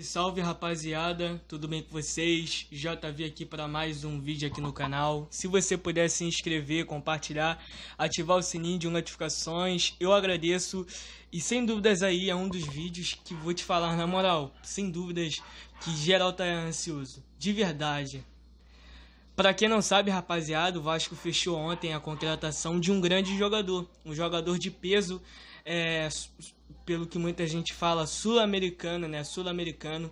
Salve rapaziada, tudo bem com vocês? JV aqui para mais um vídeo aqui no canal. Se você puder se inscrever, compartilhar, ativar o sininho de notificações, eu agradeço. E sem dúvidas aí é um dos vídeos que vou te falar na moral, sem dúvidas que geral tá ansioso, de verdade. Para quem não sabe, rapaziada, o Vasco fechou ontem a contratação de um grande jogador, um jogador de peso, é, pelo que muita gente fala, sul-americano, né? Sul-americano.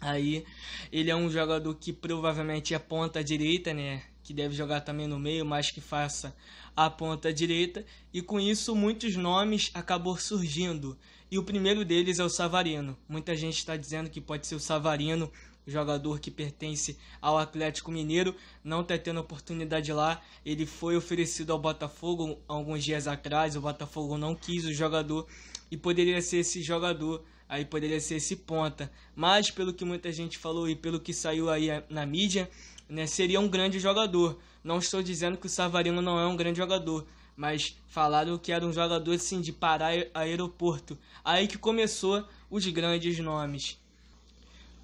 Aí ele é um jogador que provavelmente é ponta direita, né? que deve jogar também no meio, mas que faça a ponta direita. E com isso, muitos nomes acabou surgindo. E o primeiro deles é o Savarino. Muita gente está dizendo que pode ser o Savarino, jogador que pertence ao Atlético Mineiro, não está tendo oportunidade lá. Ele foi oferecido ao Botafogo alguns dias atrás. O Botafogo não quis o jogador e poderia ser esse jogador. Aí poderia ser esse ponta. Mas pelo que muita gente falou e pelo que saiu aí eh, na mídia, né, seria um grande jogador. Não estou dizendo que o Savarino não é um grande jogador, mas falaram que era um jogador assim, de parar aeroporto. Aí que começou os grandes nomes.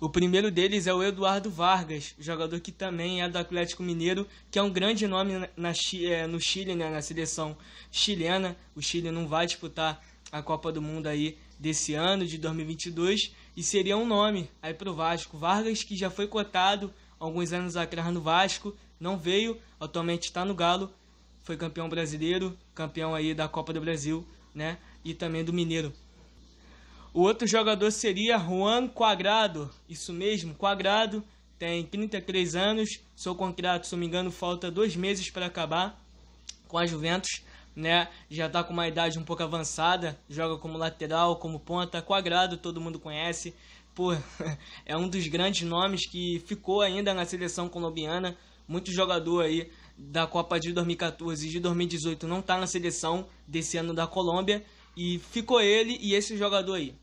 O primeiro deles é o Eduardo Vargas, jogador que também é do Atlético Mineiro, que é um grande nome na, na é, no Chile, né, na seleção chilena. O Chile não vai disputar a Copa do Mundo aí desse ano, de 2022, e seria um nome aí pro Vasco. Vargas, que já foi cotado alguns anos atrás no Vasco, não veio, atualmente está no Galo, foi campeão brasileiro, campeão aí da Copa do Brasil, né? E também do Mineiro. O outro jogador seria Juan Quadrado, isso mesmo, Quadrado, tem 33 anos, seu contrato, se não me engano, falta dois meses para acabar com a Juventus né? Já está com uma idade um pouco avançada, joga como lateral, como ponta, quadrado, todo mundo conhece. Pô, é um dos grandes nomes que ficou ainda na seleção colombiana. Muito jogador aí da Copa de 2014 e de 2018 não está na seleção desse ano da Colômbia. E ficou ele e esse jogador aí.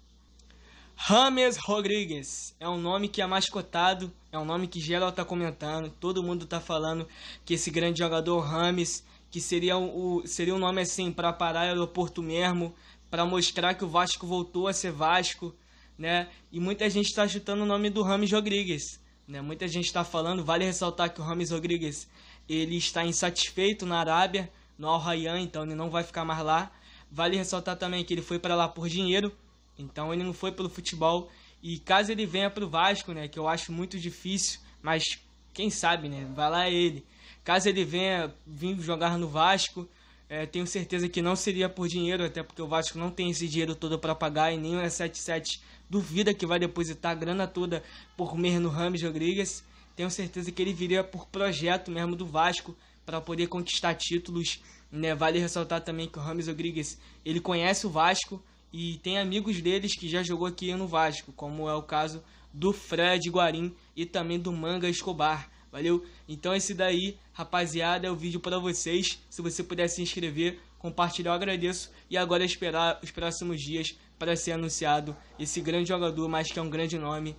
Rames Rodrigues é um nome que é mais cotado, é um nome que geral tá comentando, todo mundo tá falando que esse grande jogador Rames que seria, o, seria um nome assim para parar o aeroporto mesmo, para mostrar que o Vasco voltou a ser Vasco, né? E muita gente está chutando o nome do Rames Rodrigues, né? Muita gente está falando, vale ressaltar que o Rames Rodrigues ele está insatisfeito na Arábia, no Al Rayyan, então ele não vai ficar mais lá. Vale ressaltar também que ele foi para lá por dinheiro, então ele não foi pelo futebol. E caso ele venha para o Vasco, né, que eu acho muito difícil, mas quem sabe, né? Vai lá ele. Caso ele venha vir jogar no Vasco, é, tenho certeza que não seria por dinheiro, até porque o Vasco não tem esse dinheiro todo para pagar e nem o 77 duvida que vai depositar a grana toda por mês no Rames Rodrigues. Tenho certeza que ele viria por projeto mesmo do Vasco para poder conquistar títulos. Né? Vale ressaltar também que o Rames Rodrigues ele conhece o Vasco, e tem amigos deles que já jogou aqui no Vasco, como é o caso do Fred Guarim e também do Manga Escobar. Valeu? Então esse daí, rapaziada, é o vídeo para vocês. Se você puder se inscrever, compartilhar, eu agradeço. E agora é esperar os próximos dias para ser anunciado esse grande jogador, mas que é um grande nome.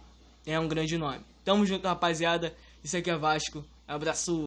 É um grande nome. Tamo junto, rapaziada. Isso aqui é Vasco. Abraço!